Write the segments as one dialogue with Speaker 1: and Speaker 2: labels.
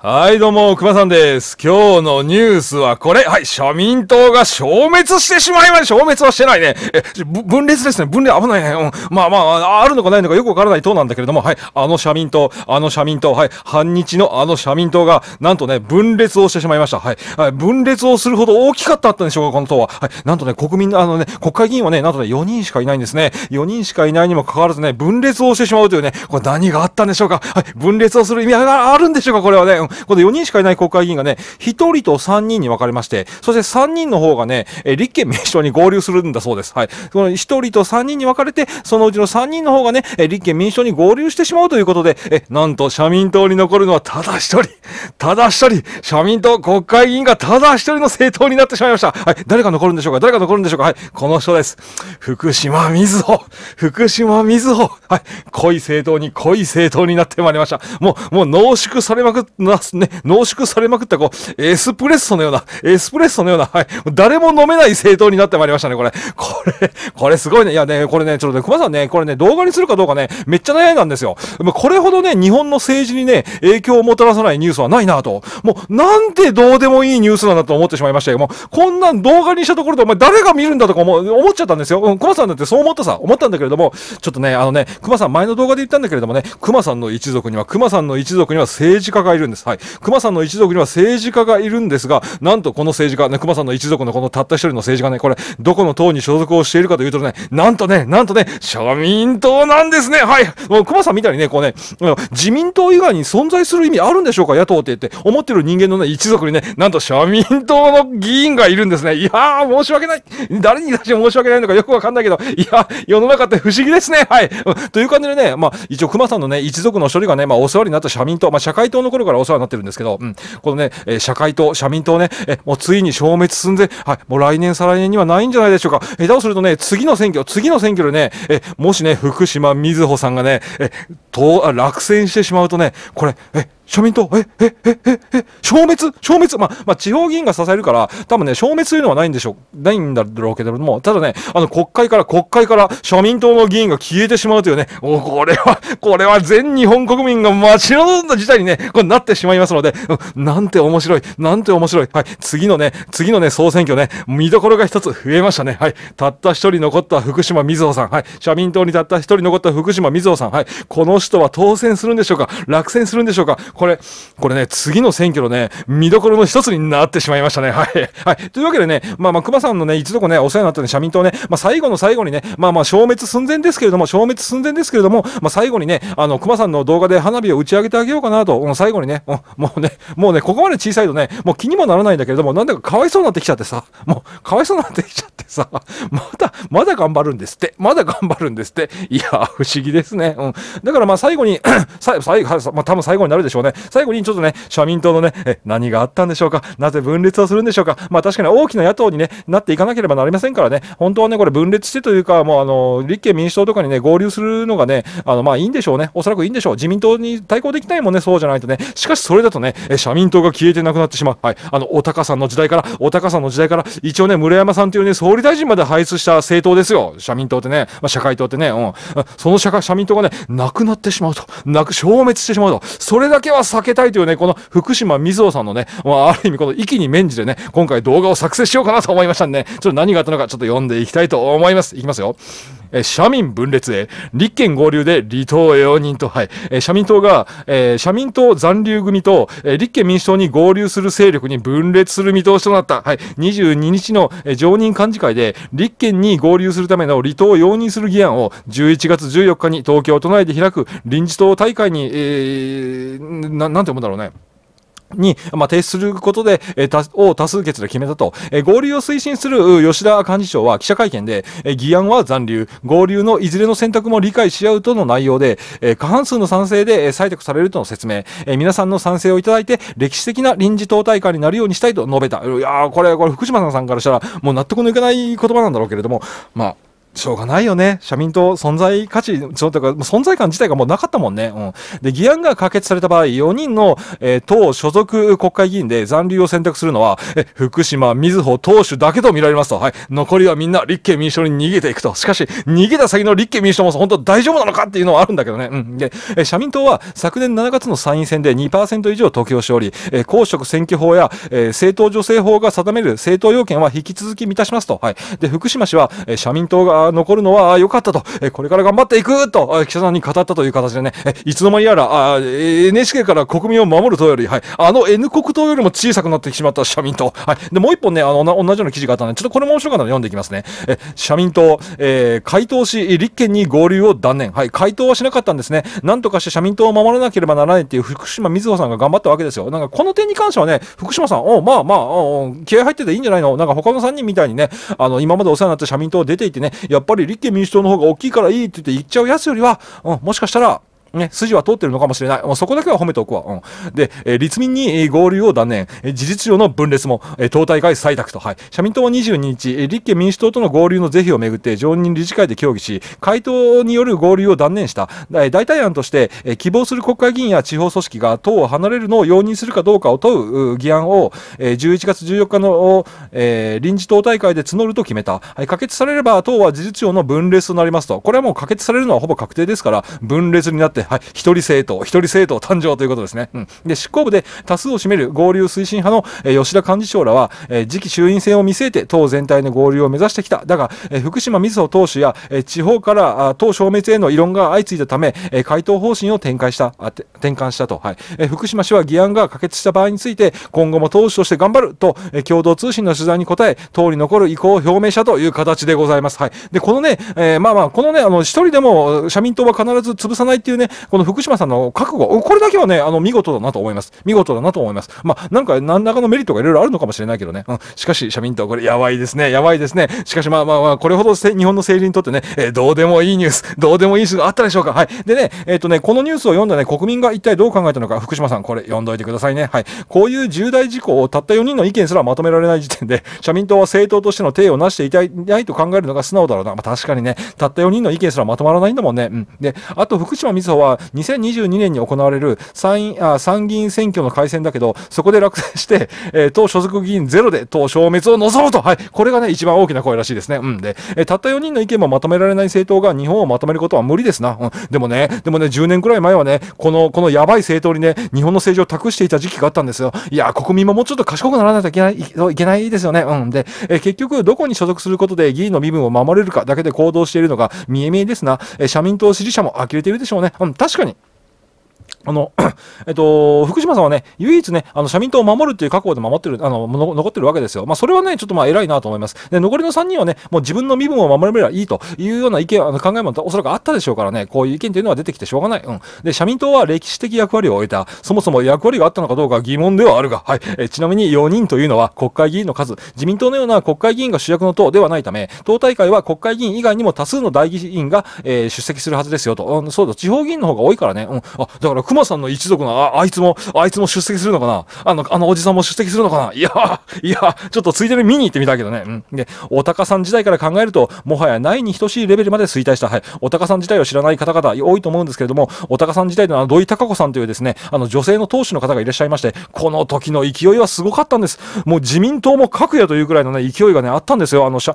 Speaker 1: はい、どうも、熊さんです。今日のニュースはこれ。はい、社民党が消滅してしまいました。消滅はしてないね。え、分裂ですね。分裂危ないね。うん。まあまあ、あるのかないのかよくわからない党なんだけれども、はい、あの社民党、あの社民党、はい、反日のあの社民党が、なんとね、分裂をしてしまいました。はい。はい、分裂をするほど大きかったんでしょうか、この党は。はい、なんとね、国民、の、あのね、国会議員はね、なんとね、4人しかいないんですね。4人しかいないにもかかわらずね、分裂をしてしまうというね、これ何があったんでしょうか。はい、分裂をする意味があるんでしょうか、これはね。この4人しかいない国会議員がね、1人と3人に分かれまして、そして3人の方がね、え立憲民主党に合流するんだそうです。はい。この1人と3人に分かれて、そのうちの3人の方がね、え立憲民主党に合流してしまうということで、え、なんと社民党に残るのはただ1人、ただ1人、社民党国会議員がただ1人の政党になってしまいました。はい。誰が残るんでしょうか誰が残るんでしょうかはい。この人です。福島みずほ。福島みずほ。はい。濃い政党に濃い政党になってまいりました。もう、もう濃縮されまく、なね、濃縮されまくったこう、エスプレッソのような、エスプレッソのような、はい、誰も飲めない政党になってまいりましたね、これ。これ、これすごいね。いやね、これね、ちょっとね、熊さんね、これね、動画にするかどうかね、めっちゃ悩んなんですよ。これほどね、日本の政治にね、影響をもたらさないニュースはないなと。もう、なんてどうでもいいニュースなんだと思ってしまいましたよ。もう、こんなん動画にしたところで、お前誰が見るんだとか思思っちゃったんですよ。うん、熊さんだってそう思ったさ、思ったんだけれども、ちょっとね、あのね、熊さん前の動画で言ったんだけれどもね、熊さんの一族には、熊さんの一族には政治家がいるんです。はい、熊さんの一族には政治家がいるんですがなんとこの政治家、ね、熊さんの一族のこのたった一人の政治家ねこれどこの党に所属をしているかというとねなんとねなんとね社民党なんですねはいもう熊さんみたいにねこうね自民党以外に存在する意味あるんでしょうか野党って言って思ってる人間のね一族にねなんと社民党の議員がいるんですねいやー申し訳ない誰に対して申し訳ないのか よくわかんないけどいや世の中って不思議ですねはい、という感じでねまあ一応熊さんのね一族の処理がねまあお世話になった社民党まあ社会党の頃からお世話になってるんですけど、うん、このね、え社会党、社民党ね、えもうついに消滅寸前、はい、もう来年、再来年にはないんじゃないでしょうか。下手をするとね、次の選挙、次の選挙でね、えもしね、福島みずほさんがね、えと落選してしまうとね、これ、え庶民党、え、え、え、え、え、消滅消滅まあ、まあ、地方議員が支えるから、多分ね、消滅というのはないんでしょう、ないんだろうけども、ただね、あの、国会から、国会から、庶民党の議員が消えてしまうというね、おこれは、これは全日本国民が待ち望んだ事態にね、これなってしまいますので、うん、なんて面白い、なんて面白い。はい、次のね、次のね、総選挙ね、見どころが一つ増えましたね。はい、たった一人残った福島みずほさん。はい、社民党にたった一人残った福島みずほさん。はい、この人は当選するんでしょうか落選するんでしょうかこれ、これね、次の選挙のね、見どころの一つになってしまいましたね。はい。はい。というわけでね、まあまあ、熊さんのね、一度こね、お世話になったね、社民党ね、まあ最後の最後にね、まあまあ、消滅寸前ですけれども、消滅寸前ですけれども、まあ最後にね、あの、熊さんの動画で花火を打ち上げてあげようかなと、う最後にね、うもうね、もうね、ここまで小さいとね、もう気にもならないんだけれども、なんだかかわいそうになってきちゃってさ、もう、かわいそうになってきちゃってさ、まだ、まだ頑張るんですって、まだ頑張るんですって、いや、不思議ですね。うん。だからまあ最後に 最後、まあ多分最後になるでしょうね。ね、最後にちょっとね、社民党のね、え何があったんでしょうか、なぜ分裂をするんでしょうか、まあ確かに大きな野党に、ね、なっていかなければなりませんからね、本当はね、これ分裂してというか、もうあの立憲民主党とかにね、合流するのがね、あのまあいいんでしょうね、おそらくいいんでしょう、自民党に対抗できないもんね、そうじゃないとね、しかしそれだとね、え社民党が消えてなくなってしまう、はい、あのお高さんの時代から、お高さんの時代から、一応ね、村山さんというね、総理大臣まで輩出した政党ですよ、社民党ってね、まあ、社会党ってね、うん、その社会、社民党がね、なくなってしまうと、なく消滅してしまうと、それだけはは避けたいというね、この福島みずほさんのね、まあ、ある意味この息に免じてね、今回動画を作成しようかなと思いましたんで、ね、ちょっと何があったのかちょっと読んでいきたいと思います。いきますよ。え社民分裂へ、立憲合流で離党容認と、はい、え社民党が、えー、社民党残留組と、え立憲民主党に合流する勢力に分裂する見通しとなった。はい、22日の、え常任幹事会で、立憲に合流するための離党を容認する議案を、11月14日に東京都内で開く臨時党大会に、えー、ななんて思うんだろうね。に、まあ、提出することで、えー、を多数決で決めたと、えー、合流を推進する吉田幹事長は記者会見で、えー、議案は残留、合流のいずれの選択も理解し合うとの内容で、えー、過半数の賛成で、えー、採択されるとの説明、えー、皆さんの賛成をいただいて、歴史的な臨時党大会になるようにしたいと述べた。いやこれ、これ、福島さんからしたら、もう納得のいかない言葉なんだろうけれども、まあ、しょうがないよね。社民党存在価値、そとか存在感自体がもうなかったもんね。うん。で、議案が可決された場合、4人の、えー、党所属国会議員で残留を選択するのは、え、福島、水穂党首だけと見られますと。はい。残りはみんな立憲民主党に逃げていくと。しかし、逃げた先の立憲民主党も本当大丈夫なのかっていうのはあるんだけどね。うん。で、え社民党は昨年7月の参院選で2%以上得票しており、え公職選挙法や、え政党助成法が定める政党要件は引き続き満たしますと。はい。で、福島氏は、え社民党が残るのは良かったと、えこれから頑張っていくと、記者さんに語ったという形でね、いつの間にやらあ NHK から国民を守る党より、はい、あの N 国党よりも小さくなってしまった社民党。はい、でもう一本ねあの、同じような記事があったので、ちょっとこれも面白かったので読んでいきますね。え社民党、えー、回答し、立憲に合流を断念。はい、回答はしなかったんですね。なんとかして社民党を守らなければならないっていう福島みずほさんが頑張ったわけですよ。なんかこの点に関してはね、福島さん、おまあまあ、気合入ってていいんじゃないのなんか他の3人みたいにね、あの、今までお世話になった社民党出ていてね、やっぱり立憲民主党の方が大きいからいいって言って言っちゃうやつよりは、うん、もしかしたらね、筋は通ってるのかもしれない。もうそこだけは褒めておくわ。うん、で、えー、立民に合流を断念、えー、事実上の分裂も、えー、党大会採択と、はい、社民党は22日、えー、立憲民主党との合流の是非をめぐって常任理事会で協議し、回答による合流を断念した。え代替案として、えー、希望する国会議員や地方組織が党を離れるのを容認するかどうかを問う議案を、えー、11月14日の、えー、臨時党大会で募ると決めた。はい、可決されれば党は事実上の分裂となりますと。これはもう可決されるのはほぼ確定ですから、分裂になって、はい、一人政党、一人政党誕生ということですね。うん、で、執行部で多数を占める合流推進派の、えー、吉田幹事長らは、えー、次期衆院選を見据えて党全体の合流を目指してきた。だが、えー、福島みずほ党首や、えー、地方からあ党消滅への異論が相次いだため、えー、回答方針を展開したあて転換したと、はいえー。福島氏は議案が可決した場合について、今後も党首として頑張ると、えー、共同通信の取材に答え、党に残る意向を表明したという形でございます。はい。で、このね、えー、まあまあ、このね、あの、一人でも社民党は必ず潰さないっていうね、この福島さんの覚悟、これだけはね、あの、見事だなと思います。見事だなと思います。まあ、なんか、何らかのメリットがいろいろあるのかもしれないけどね。うん、しかし、社民党、これ、やばいですね。やばいですね。しかし、まあまあまあ、これほど日本の政治にとってね、えー、どうでもいいニュース、どうでもいいニュースがあったでしょうか。はい。でね、えっ、ー、とね、このニュースを読んだね、国民が一体どう考えたのか、福島さん、これ、読んどいてくださいね。はい。こういう重大事項をたった4人の意見すらまとめられない時点で、社民党は政党としての体をなしていたいないと考えるのが素直だろうな。まあ、確かにね、たった4人の意見すらまとまらないんだもんね。うん。で、あと、福島みずほは2022年に行われる参あ参議院選挙の改選だけど、そこで落選して、えー、党所属議員ゼロで党消滅を望むと、はい、これがね、一番大きな声らしいですね。うんで、えー、たった4人の意見もまとめられない政党が日本をまとめることは無理ですな。うん、でもね、でもね、10年くらい前はね、この、このやばい政党にね、日本の政治を託していた時期があったんですよ。いや、国民ももうちょっと賢くならないといけない、いけないですよね。うんで、えー、結局、どこに所属することで議員の身分を守れるかだけで行動しているのが見え見えですな。えー、社民党支持者も呆れているでしょうね。うん確かにあの、えっと、福島さんはね、唯一ね、あの、社民党を守るという覚悟で守ってる、あの、残ってるわけですよ。まあ、それはね、ちょっとまあ、偉いなと思います。で、残りの3人はね、もう自分の身分を守ればいいというような意見、あの考えもおそらくあったでしょうからね、こういう意見というのは出てきてしょうがない。うん。で、社民党は歴史的役割を終えた。そもそも役割があったのかどうか疑問ではあるが、はい。えちなみに4人というのは国会議員の数、自民党のような国会議員が主役の党ではないため、党大会は国会議員以外にも多数の代議員が、えー、出席するはずですよと。うん、そうだ、地方議員の方が多いからね。うん。あ、だから、熊さんの一族のあ、あいつも、あいつも出席するのかなあの、あのおじさんも出席するのかな いや、いや、ちょっとついでに見に行ってみたいけどね。うん。で、おたかさん時代から考えると、もはやないに等しいレベルまで衰退した。はい。おたかさん自体を知らない方々、多いと思うんですけれども、おたかさん時代のあの、土井孝子さんというですね、あの、女性の党首の方がいらっしゃいまして、この時の勢いはすごかったんです。もう自民党も核やというぐらいのね、勢いがね、あったんですよ。あの、信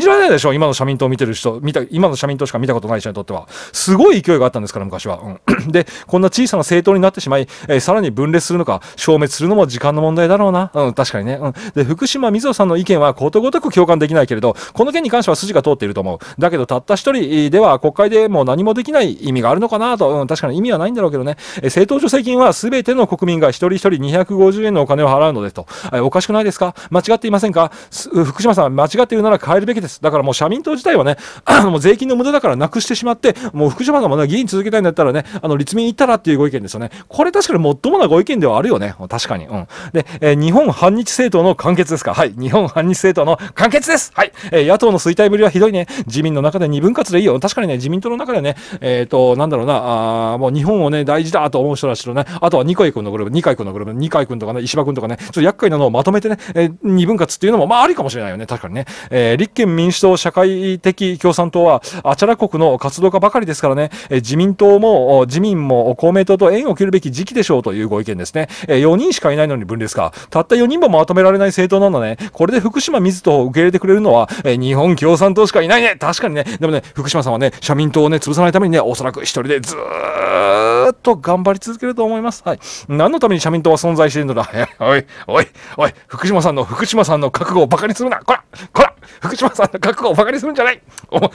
Speaker 1: じられないでしょ今の社民党見てる人、見た、今の社民党しか見たことない人にとっては。すごい勢いがあったんですから、昔は。うん、で、こんな小さな政党になってしまい、えー、さらに分裂するのか、消滅するのも時間の問題だろうな。うん、確かにね。うん。で、福島みぞさんの意見はことごとく共感できないけれど、この件に関しては筋が通っていると思う。だけど、たった一人では国会でもう何もできない意味があるのかなと、うん、確かに意味はないんだろうけどね。えー、政党助成金は全ての国民が一人一人250円のお金を払うのですと。えー、おかしくないですか間違っていませんか福島さん、間違っているなら変えるべきです。だからもう社民党自体はね、もう税金の無駄だからなくしてしまって、もう福島さんもね、議員続けたいんだったらね、あの、立民行ったらっていうご意見ですよね。これ確かにもっともなご意見ではあるよね。確かに。うん。で、えー、日本反日政党の完結ですか。はい。日本反日政党の完結です。はい。えー、野党の衰退ぶりはひどいね。自民の中で二分割でいいよ。確かにね、自民党の中でね、えっ、ー、と、なんだろうな、あもう日本をね、大事だと思う人らしろね。あとは二階君のグループ、二階君のグループ、二階君とかね、石破君とかね、ちょっと厄介なのをまとめてね、えー、二分割っていうのも、まあ、ありかもしれないよね。確かにね。えー、立憲民主党、社会的共産党は、あちゃら国の活動家ばかりですからね、えー、自民党も、自民も公明党と縁を切るべき時期でしょうというご意見ですね。えー、4人しかいないのに分裂か。たった4人もまとめられない政党なのね。これで福島水戸を受け入れてくれるのは、えー、日本共産党しかいないね。確かにね。でもね、福島さんはね、社民党をね、潰さないためにね、おそらく一人でずーっと頑張り続けると思います。はい。何のために社民党は存在しているのだ。おい、おい、おい、福島さんの、福島さんの覚悟をバカにするな。こら、こら福島さんの覚悟をバカにするんじゃない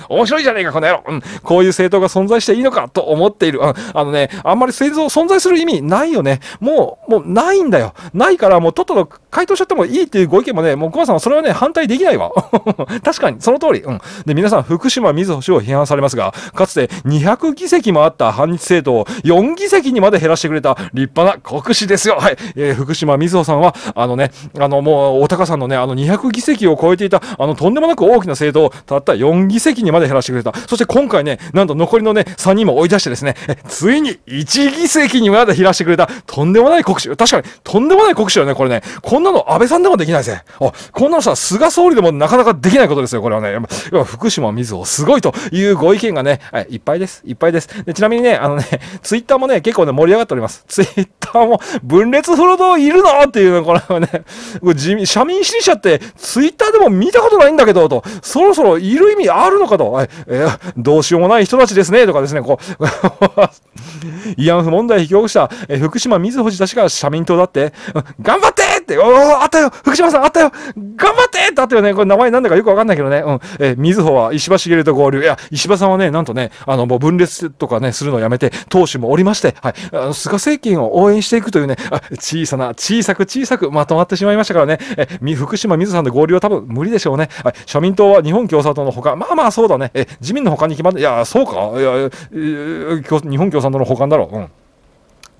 Speaker 1: お面白いじゃねえか、この野郎、うん、こういう政党が存在していいのかと思っている。うん、あのね、あんまり政党存在する意味ないよね。もう、もうないんだよ。ないから、もうとっとと回答しちゃってもいいっていうご意見もね、もう熊さんはそれはね、反対できないわ。確かに、その通り。うん。で、皆さん、福島みずほ氏を批判されますが、かつて200議席もあった反日政党を4議席にまで減らしてくれた立派な国士ですよ。はい。えー、福島みずほさんは、あのね、あの、もう、お高さんのね、あの200議席を超えていた、あの、とんでもなく大きな政党をたった4議席にまで減らしてくれた。そして今回ね、なんと残りのね、3人も追い出してですね、ついに1議席にまで減らしてくれた、とんでもない国主。確かに、とんでもない国主よね、これね。こんなの安倍さんでもできないぜ。あ、こんなのさ、菅総理でもなかなかできないことですよ、これはね。福島水をすごいというご意見がね、はい、いっぱいです。いっぱいです。でちなみにね、あのね、ツイッターもね、結構ね、盛り上がっております。ツイッターも、分裂フロドいるのっていうの、これはね、これ自民、社民支持者って、ツイッターでも見たことないないんだけど、と、そろそろいる意味あるのかと、えー、どうしようもない人たちですね、とかですね、こう、慰安婦問題引き起こした、えー、福島みずほ氏たちが社民党だって、頑張って、おお、あったよ福島さんあったよ頑張ってってあったよねこれ名前なんだかよくわかんないけどね。うん。えー、水穂は石破茂と合流。いや、石破さんはね、なんとね、あの、もう分裂とかね、するのをやめて、党首もおりまして、はい。あの、菅政権を応援していくというね、あ小さな、小さく小さくまとまってしまいましたからね。えー、福島水さんと合流は多分無理でしょうね。はい。社民党は日本共産党のほか、まあまあそうだね。えー、自民のほかに決まって、いや、そうかいや、えー、日本共産党のほかだろう。うん。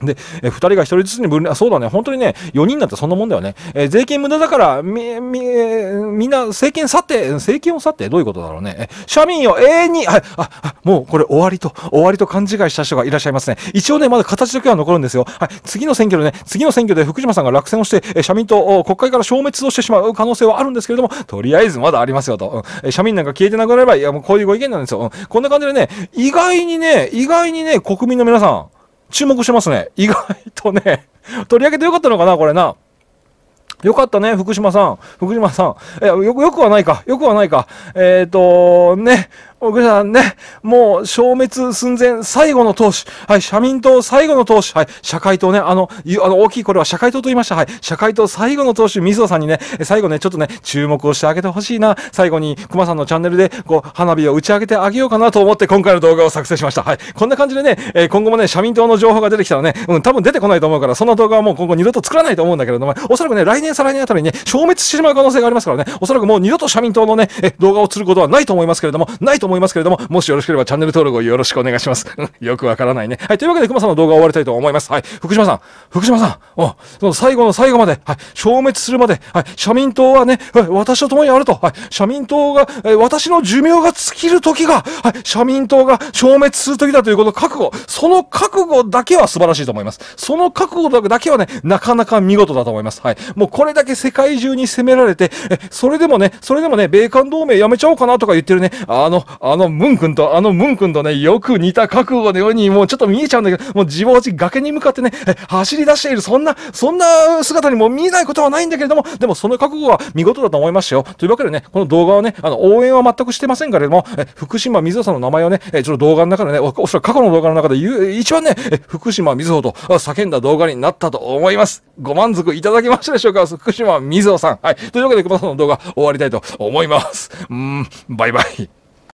Speaker 1: で、え二人が一人ずつに分離、あ、そうだね、本当にね、四人なんてそんなもんだよね。え税金無駄だから、み、み、みんな、政権去って、政権を去って、どういうことだろうね。え社民を永遠に、あ、あ、あ、もうこれ終わりと、終わりと勘違いした人がいらっしゃいますね。一応ね、まだ形だけは残るんですよ。はい、次の選挙でね、次の選挙で福島さんが落選をして、え社民党、国会から消滅をしてしまう可能性はあるんですけれども、とりあえずまだありますよと。うん、社民なんか消えてなくなれば、いや、もうこういうご意見なんですよ。うん、こんな感じでね、意外にね、意外にね、国民の皆さん、注目してますね。意外とね、取り上げてよかったのかな、これな。よかったね、福島さん。福島さん。え、よ、よくはないか。よくはないか。えっ、ー、と、ね。小栗さんね、もう消滅寸前、最後の党首。はい、社民党最後の党首。はい、社会党ね、あの、あの大きいこれは社会党と言いました。はい、社会党最後の党首、水野さんにね、最後ね、ちょっとね、注目をしてあげてほしいな。最後に、熊さんのチャンネルで、こう、花火を打ち上げてあげようかなと思って、今回の動画を作成しました。はい、こんな感じでね、えー、今後もね、社民党の情報が出てきたらね、うん、多分出てこないと思うから、そんな動画はもう今後二度と作らないと思うんだけれども、おそらくね、来年再来年あたりにね、消滅してしまう可能性がありますからね、おそらくもう二度と社民党のね、え動画を釣ることはないと思いますけれども、ないとと思いますけれども、もしよろしければチャンネル登録をよろしくお願いします。よくわからないね。はい、というわけで熊さんの動画を終わりたいと思います。はい、福島さん、福島さん、おその最後の最後まで、はい、消滅するまで、はい、社民党はね、私と共にあると、はい、社民党が、え私の寿命が尽きる時が、はい、社民党が消滅する時だということを覚悟、その覚悟だけは素晴らしいと思います。その覚悟だけはね、なかなか見事だと思います。はい、もうこれだけ世界中に攻められて、えそれでもね、それでもね、米韓同盟やめちゃおうかなとか言ってるね、あの、あのムン君と、あのムン君とね、よく似た覚悟のように、もうちょっと見えちゃうんだけど、もう自暴自崖に向かってね、走り出している、そんな、そんな姿にも見えないことはないんだけれども、でもその覚悟は見事だと思いましたよ。というわけでね、この動画をね、あの、応援は全くしてませんけれども、え福島みずほさんの名前をね、えちょっと動画の中でね、おそらく過去の動画の中で言う、一番ね、え福島みずほと叫んだ動画になったと思います。ご満足いただけましたでしょうか福島みずほさん。はい。というわけで、熊さんの動画終わりたいと思います。うん、バイバイ。